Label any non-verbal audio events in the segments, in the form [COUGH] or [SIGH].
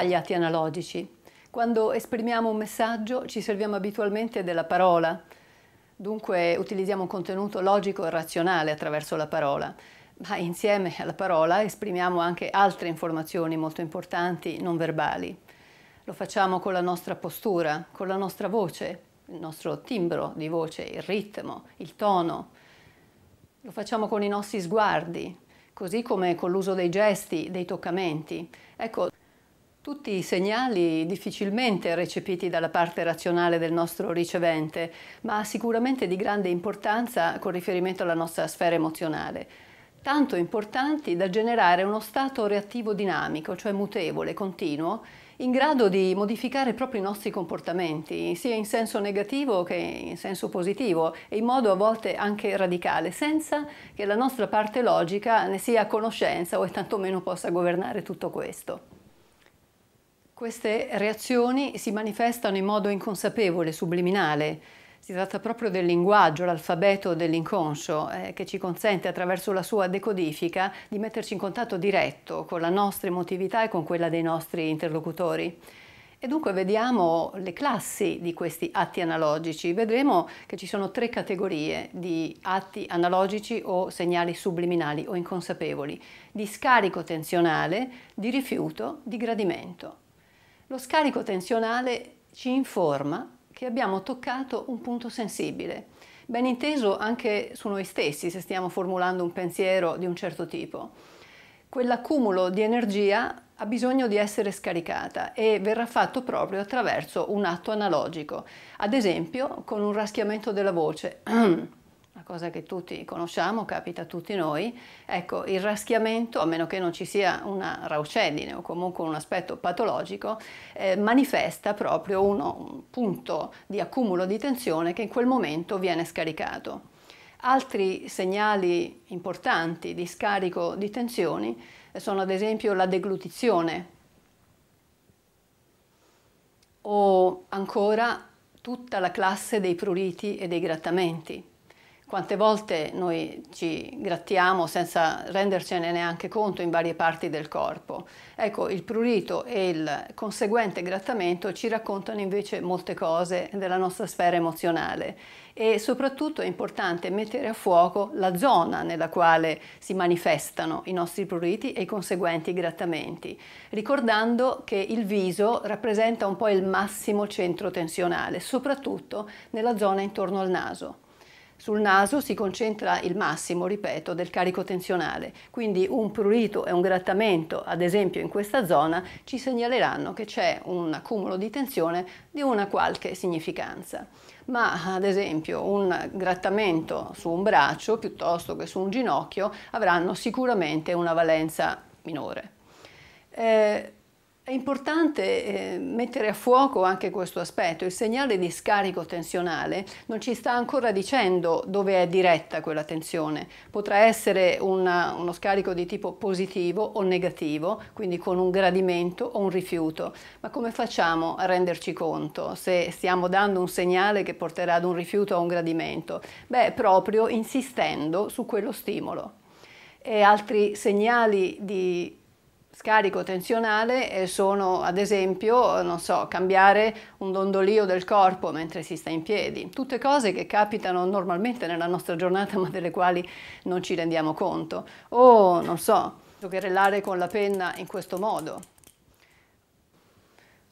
tagliati analogici. Quando esprimiamo un messaggio ci serviamo abitualmente della parola, dunque utilizziamo un contenuto logico e razionale attraverso la parola, ma insieme alla parola esprimiamo anche altre informazioni molto importanti non verbali. Lo facciamo con la nostra postura, con la nostra voce, il nostro timbro di voce, il ritmo, il tono. Lo facciamo con i nostri sguardi, così come con l'uso dei gesti, dei toccamenti. Ecco, tutti i segnali difficilmente recepiti dalla parte razionale del nostro ricevente, ma sicuramente di grande importanza con riferimento alla nostra sfera emozionale. Tanto importanti da generare uno stato reattivo dinamico, cioè mutevole, continuo, in grado di modificare proprio i nostri comportamenti, sia in senso negativo che in senso positivo e in modo a volte anche radicale, senza che la nostra parte logica ne sia a conoscenza o tantomeno possa governare tutto questo. Queste reazioni si manifestano in modo inconsapevole, subliminale. Si tratta proprio del linguaggio, l'alfabeto dell'inconscio, eh, che ci consente attraverso la sua decodifica di metterci in contatto diretto con la nostra emotività e con quella dei nostri interlocutori. E dunque vediamo le classi di questi atti analogici. Vedremo che ci sono tre categorie di atti analogici o segnali subliminali o inconsapevoli, di scarico tensionale, di rifiuto, di gradimento. Lo scarico tensionale ci informa che abbiamo toccato un punto sensibile, ben inteso anche su noi stessi se stiamo formulando un pensiero di un certo tipo. Quell'accumulo di energia ha bisogno di essere scaricata e verrà fatto proprio attraverso un atto analogico, ad esempio con un raschiamento della voce. [CLEARS THROAT] una cosa che tutti conosciamo, capita a tutti noi, ecco il raschiamento, a meno che non ci sia una raucedine o comunque un aspetto patologico, eh, manifesta proprio uno, un punto di accumulo di tensione che in quel momento viene scaricato. Altri segnali importanti di scarico di tensioni eh, sono ad esempio la deglutizione o ancora tutta la classe dei pruriti e dei grattamenti. Quante volte noi ci grattiamo senza rendercene neanche conto in varie parti del corpo. Ecco, il prurito e il conseguente grattamento ci raccontano invece molte cose della nostra sfera emozionale e soprattutto è importante mettere a fuoco la zona nella quale si manifestano i nostri pruriti e i conseguenti grattamenti, ricordando che il viso rappresenta un po' il massimo centro tensionale, soprattutto nella zona intorno al naso. Sul naso si concentra il massimo, ripeto, del carico tensionale, quindi un prurito e un grattamento, ad esempio in questa zona, ci segnaleranno che c'è un accumulo di tensione di una qualche significanza ma ad esempio un grattamento su un braccio piuttosto che su un ginocchio avranno sicuramente una valenza minore. Eh, è importante eh, mettere a fuoco anche questo aspetto. Il segnale di scarico tensionale non ci sta ancora dicendo dove è diretta quella tensione. Potrà essere una, uno scarico di tipo positivo o negativo, quindi con un gradimento o un rifiuto. Ma come facciamo a renderci conto se stiamo dando un segnale che porterà ad un rifiuto o a un gradimento? Beh, proprio insistendo su quello stimolo. E altri segnali di scarico tensionale sono ad esempio, non so, cambiare un dondolio del corpo mentre si sta in piedi, tutte cose che capitano normalmente nella nostra giornata ma delle quali non ci rendiamo conto, o non so, giocherellare con la penna in questo modo.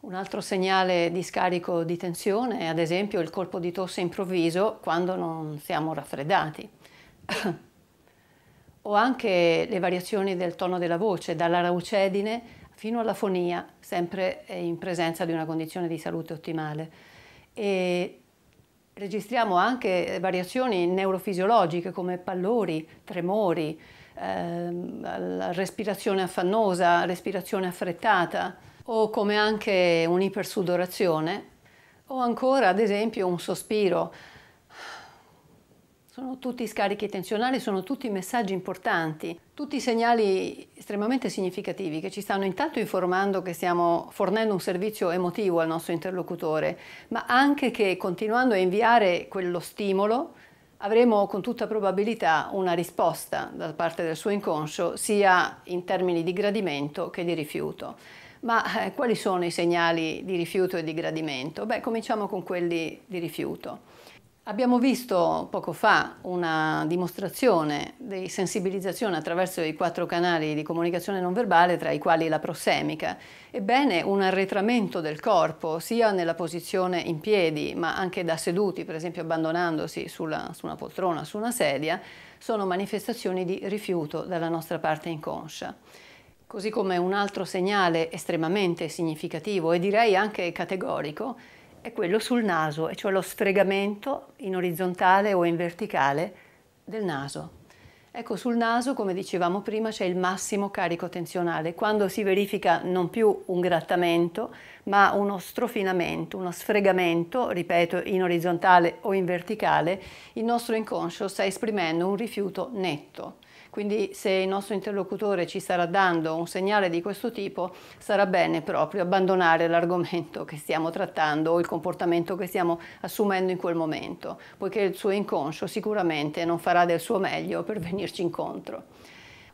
Un altro segnale di scarico di tensione è ad esempio il colpo di tosse improvviso quando non siamo raffreddati. [COUGHS] o anche le variazioni del tono della voce, dalla raucedine fino alla fonia, sempre eh, in presenza di una condizione di salute ottimale. E registriamo anche variazioni neurofisiologiche come pallori, tremori, ehm, respirazione affannosa, respirazione affrettata o come anche un'ipersudorazione o ancora ad esempio un sospiro sono tutti scarichi tensionali, sono tutti messaggi importanti, tutti segnali estremamente significativi che ci stanno intanto informando che stiamo fornendo un servizio emotivo al nostro interlocutore, ma anche che continuando a inviare quello stimolo avremo con tutta probabilità una risposta da parte del suo inconscio, sia in termini di gradimento che di rifiuto. Ma eh, quali sono i segnali di rifiuto e di gradimento? Beh, cominciamo con quelli di rifiuto. Abbiamo visto poco fa una dimostrazione di sensibilizzazione attraverso i quattro canali di comunicazione non verbale, tra i quali la prosemica. Ebbene, un arretramento del corpo, sia nella posizione in piedi, ma anche da seduti, per esempio abbandonandosi sulla, su una poltrona, su una sedia, sono manifestazioni di rifiuto dalla nostra parte inconscia. Così come un altro segnale estremamente significativo e direi anche categorico è quello sul naso, e cioè lo sfregamento in orizzontale o in verticale del naso. Ecco, sul naso, come dicevamo prima, c'è il massimo carico tensionale, quando si verifica non più un grattamento, ma uno strofinamento, uno sfregamento, ripeto, in orizzontale o in verticale, il nostro inconscio sta esprimendo un rifiuto netto. Quindi se il nostro interlocutore ci starà dando un segnale di questo tipo, sarà bene proprio abbandonare l'argomento che stiamo trattando o il comportamento che stiamo assumendo in quel momento, poiché il suo inconscio sicuramente non farà del suo meglio per venirci incontro.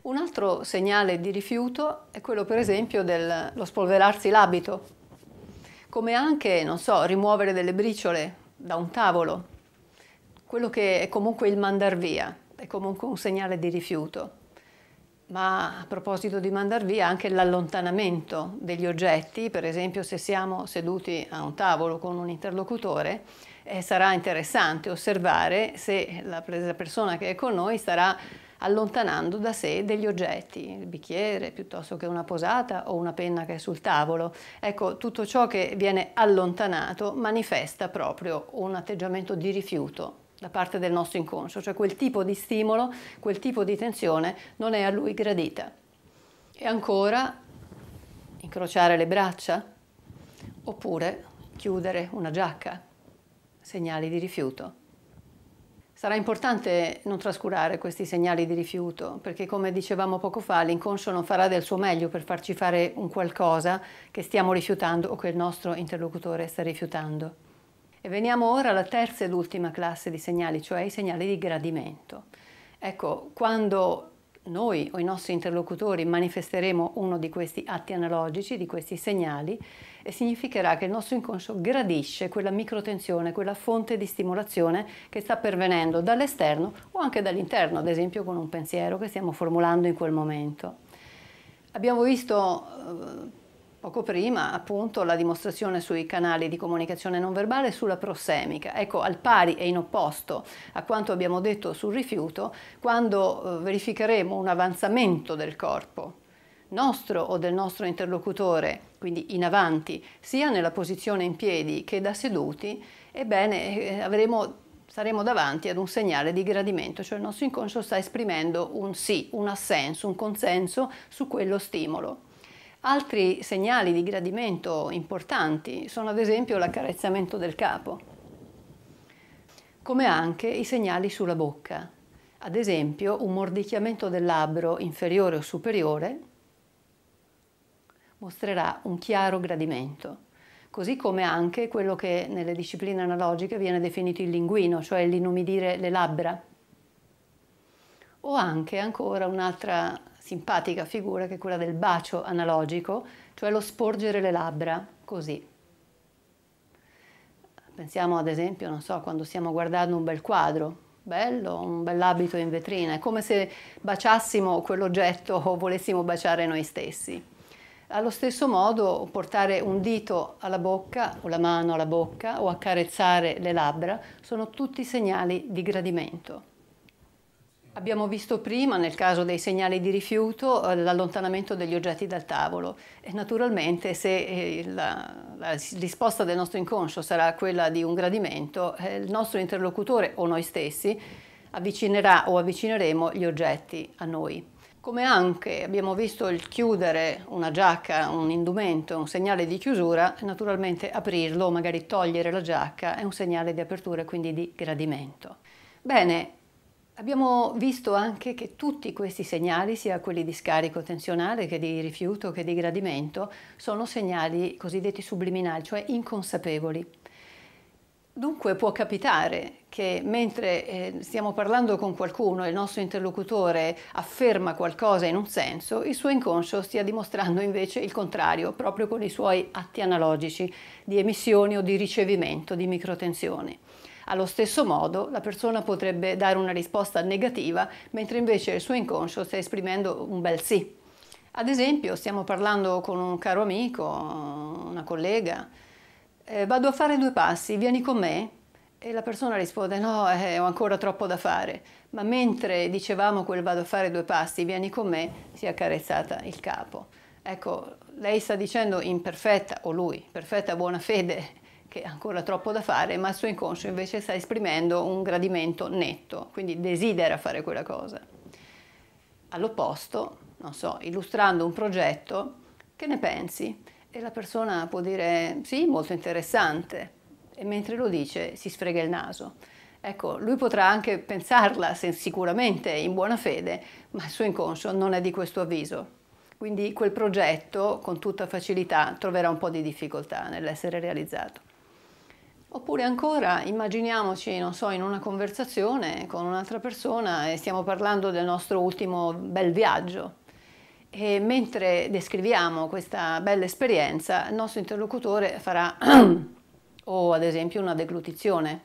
Un altro segnale di rifiuto è quello per esempio dello spolverarsi l'abito, come anche, non so, rimuovere delle briciole da un tavolo, quello che è comunque il mandar via è comunque un segnale di rifiuto. Ma a proposito di mandar via, anche l'allontanamento degli oggetti, per esempio se siamo seduti a un tavolo con un interlocutore, eh, sarà interessante osservare se la, persona che è con noi starà allontanando da sé degli oggetti, il bicchiere piuttosto che una posata o una penna che è sul tavolo. Ecco, tutto ciò che viene allontanato manifesta proprio un atteggiamento di rifiuto da parte del nostro inconscio, cioè quel tipo di stimolo, quel tipo di tensione non è a lui gradita. E ancora incrociare le braccia oppure chiudere una giacca, segnali di rifiuto. Sarà importante non trascurare questi segnali di rifiuto, perché come dicevamo poco fa, l'inconscio non farà del suo meglio per farci fare un qualcosa che stiamo rifiutando o che il nostro interlocutore sta rifiutando. E veniamo ora alla terza ed ultima classe di segnali, cioè i segnali di gradimento. Ecco, quando noi o i nostri interlocutori manifesteremo uno di questi atti analogici, di questi segnali, e significherà che il nostro inconscio gradisce quella microtensione, quella fonte di stimolazione che sta pervenendo dall'esterno o anche dall'interno, ad esempio con un pensiero che stiamo formulando in quel momento. Abbiamo visto eh, poco prima appunto la dimostrazione sui canali di comunicazione non verbale sulla prosemica. Ecco, al pari e in opposto a quanto abbiamo detto sul rifiuto, quando eh, verificheremo un avanzamento del corpo nostro o del nostro interlocutore, quindi in avanti, sia nella posizione in piedi che da seduti, ebbene eh, avremo saremo davanti ad un segnale di gradimento, cioè il nostro inconscio sta esprimendo un sì, un assenso, un consenso su quello stimolo. Altri segnali di gradimento importanti sono ad esempio l'accarezzamento del capo, come anche i segnali sulla bocca, ad esempio un mordicchiamento del labbro inferiore o superiore mostrerà un chiaro gradimento, così come anche quello che nelle discipline analogiche viene definito il linguino, cioè l'inumidire le labbra. O anche ancora un'altra simpatica figura che è quella del bacio analogico, cioè lo sporgere le labbra così. Pensiamo ad esempio, non so, quando stiamo guardando un bel quadro, bello, un bell'abito in vetrina, è come se baciassimo quell'oggetto o volessimo baciare noi stessi. Allo stesso modo portare un dito alla bocca o la mano alla bocca o accarezzare le labbra sono tutti segnali di gradimento. Abbiamo visto prima, nel caso dei segnali di rifiuto, eh, l'allontanamento degli oggetti dal tavolo. E naturalmente se eh, la, la, risposta del nostro inconscio sarà quella di un gradimento, eh, il nostro interlocutore o noi stessi avvicinerà o avvicineremo gli oggetti a noi. Come anche abbiamo visto il chiudere una giacca, un indumento, un segnale di chiusura, naturalmente aprirlo, o magari togliere la giacca, è un segnale di apertura e quindi di gradimento. Bene, Abbiamo visto anche che tutti questi segnali, sia quelli di scarico tensionale che di rifiuto che di gradimento, sono segnali cosiddetti subliminali, cioè inconsapevoli. Dunque può capitare che mentre eh, stiamo parlando con qualcuno e il nostro interlocutore afferma qualcosa in un senso, il suo inconscio stia dimostrando invece il contrario, proprio con i suoi atti analogici di emissioni o di ricevimento di microtensioni. Allo stesso modo, la persona potrebbe dare una risposta negativa, mentre invece il suo inconscio sta esprimendo un bel sì. Ad esempio, stiamo parlando con un caro amico, una collega, eh, vado a fare due passi, vieni con me? E la persona risponde no, eh, ho ancora troppo da fare. Ma mentre dicevamo quel vado a fare due passi, vieni con me, si è accarezzata il capo. Ecco, lei sta dicendo in perfetta, o lui, perfetta buona fede, che ha ancora troppo da fare, ma il suo inconscio invece sta esprimendo un gradimento netto, quindi desidera fare quella cosa. All'opposto, non so, illustrando un progetto, che ne pensi? E la persona può dire sì, molto interessante, e mentre lo dice si sfrega il naso. Ecco, lui potrà anche pensarla sicuramente in buona fede, ma il suo inconscio non è di questo avviso. Quindi quel progetto con tutta facilità troverà un po' di difficoltà nell'essere realizzato. Oppure ancora immaginiamoci, non so, in una conversazione con un'altra persona e stiamo parlando del nostro ultimo bel viaggio. E mentre descriviamo questa bella esperienza, il nostro interlocutore farà [CLEARS THROAT] o ad esempio una deglutizione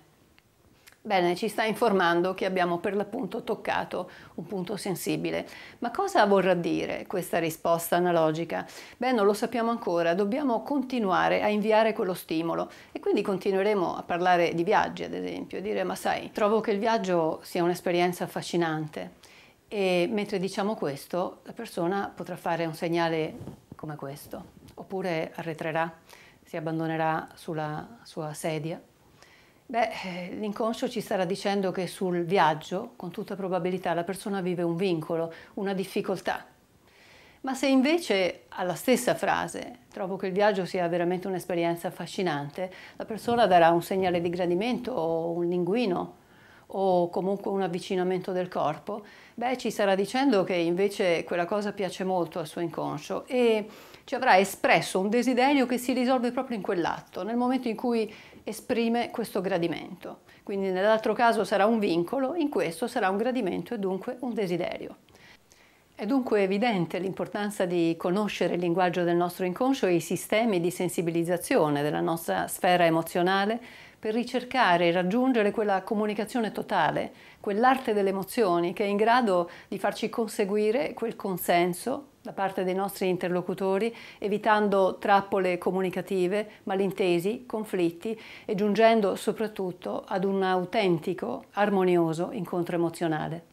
Bene, ci sta informando che abbiamo per l'appunto toccato un punto sensibile. Ma cosa vorrà dire questa risposta analogica? Beh, non lo sappiamo ancora, dobbiamo continuare a inviare quello stimolo e quindi continueremo a parlare di viaggi, ad esempio, e dire ma sai, trovo che il viaggio sia un'esperienza affascinante e mentre diciamo questo la persona potrà fare un segnale come questo, oppure arretrerà, si abbandonerà sulla sua sedia Beh, eh, l'inconscio ci starà dicendo che sul viaggio, con tutta probabilità, la persona vive un vincolo, una difficoltà. Ma se invece alla stessa frase trovo che il viaggio sia veramente un'esperienza affascinante, la persona darà un segnale di gradimento o un linguino o comunque un avvicinamento del corpo, beh ci sarà dicendo che invece quella cosa piace molto al suo inconscio e ci avrà espresso un desiderio che si risolve proprio in quell'atto, nel momento in cui esprime questo gradimento. Quindi nell'altro caso sarà un vincolo, in questo sarà un gradimento e dunque un desiderio. È dunque evidente l'importanza di conoscere il linguaggio del nostro inconscio e i sistemi di sensibilizzazione della nostra sfera emozionale per ricercare e raggiungere quella comunicazione totale, quell'arte delle emozioni che è in grado di farci conseguire quel consenso da parte dei nostri interlocutori, evitando trappole comunicative, malintesi, conflitti e giungendo soprattutto ad un autentico, armonioso incontro emozionale.